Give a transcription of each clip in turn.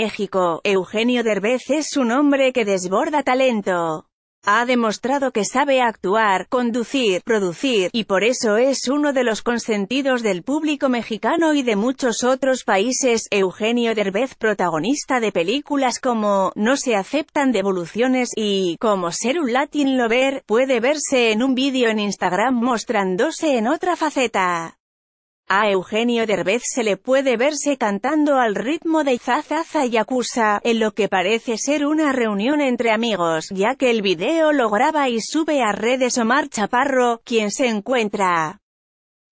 México, Eugenio Derbez es un hombre que desborda talento. Ha demostrado que sabe actuar, conducir, producir, y por eso es uno de los consentidos del público mexicano y de muchos otros países. Eugenio Derbez protagonista de películas como No se aceptan devoluciones y Como ser un Latin Lover, puede verse en un vídeo en Instagram mostrándose en otra faceta. A Eugenio Derbez se le puede verse cantando al ritmo de Izaza y Acusa, en lo que parece ser una reunión entre amigos, ya que el video lo graba y sube a redes Omar Chaparro, quien se encuentra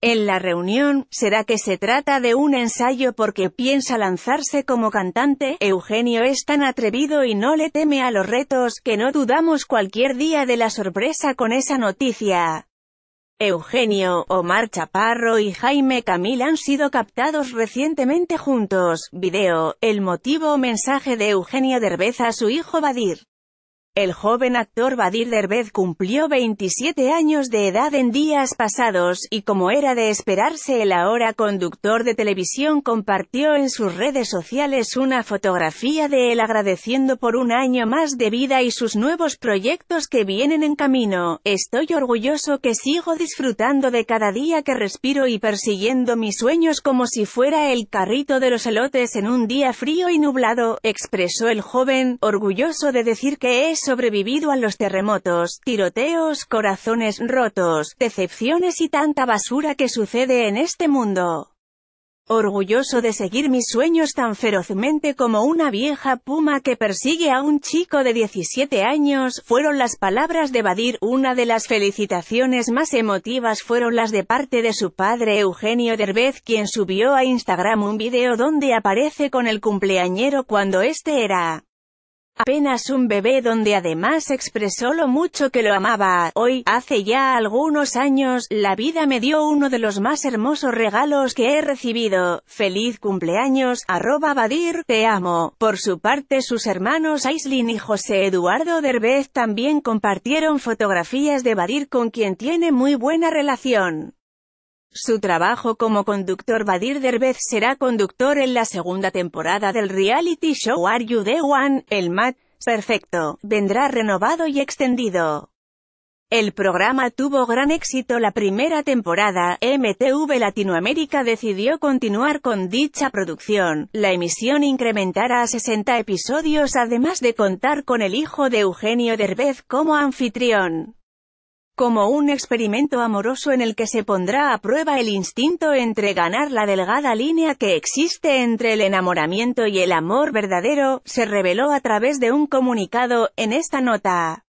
en la reunión, será que se trata de un ensayo porque piensa lanzarse como cantante, Eugenio es tan atrevido y no le teme a los retos, que no dudamos cualquier día de la sorpresa con esa noticia. Eugenio, Omar Chaparro y Jaime Camil han sido captados recientemente juntos. Video, el motivo o mensaje de Eugenio Derbez a su hijo Badir. El joven actor Badir Derbez cumplió 27 años de edad en días pasados, y como era de esperarse el ahora conductor de televisión compartió en sus redes sociales una fotografía de él agradeciendo por un año más de vida y sus nuevos proyectos que vienen en camino. Estoy orgulloso que sigo disfrutando de cada día que respiro y persiguiendo mis sueños como si fuera el carrito de los elotes en un día frío y nublado, expresó el joven, orgulloso de decir que es sobrevivido a los terremotos, tiroteos, corazones rotos, decepciones y tanta basura que sucede en este mundo. Orgulloso de seguir mis sueños tan ferozmente como una vieja puma que persigue a un chico de 17 años, fueron las palabras de Badir. Una de las felicitaciones más emotivas fueron las de parte de su padre Eugenio Derbez quien subió a Instagram un video donde aparece con el cumpleañero cuando este era apenas un bebé donde además expresó lo mucho que lo amaba. Hoy, hace ya algunos años, la vida me dio uno de los más hermosos regalos que he recibido. Feliz cumpleaños, arroba Badir, te amo. Por su parte sus hermanos Aislin y José Eduardo Derbez también compartieron fotografías de Badir con quien tiene muy buena relación. Su trabajo como conductor Badir Derbez será conductor en la segunda temporada del reality show Are You The One, el Mat perfecto, vendrá renovado y extendido. El programa tuvo gran éxito la primera temporada, MTV Latinoamérica decidió continuar con dicha producción, la emisión incrementará a 60 episodios además de contar con el hijo de Eugenio Derbez como anfitrión como un experimento amoroso en el que se pondrá a prueba el instinto entre ganar la delgada línea que existe entre el enamoramiento y el amor verdadero, se reveló a través de un comunicado, en esta nota.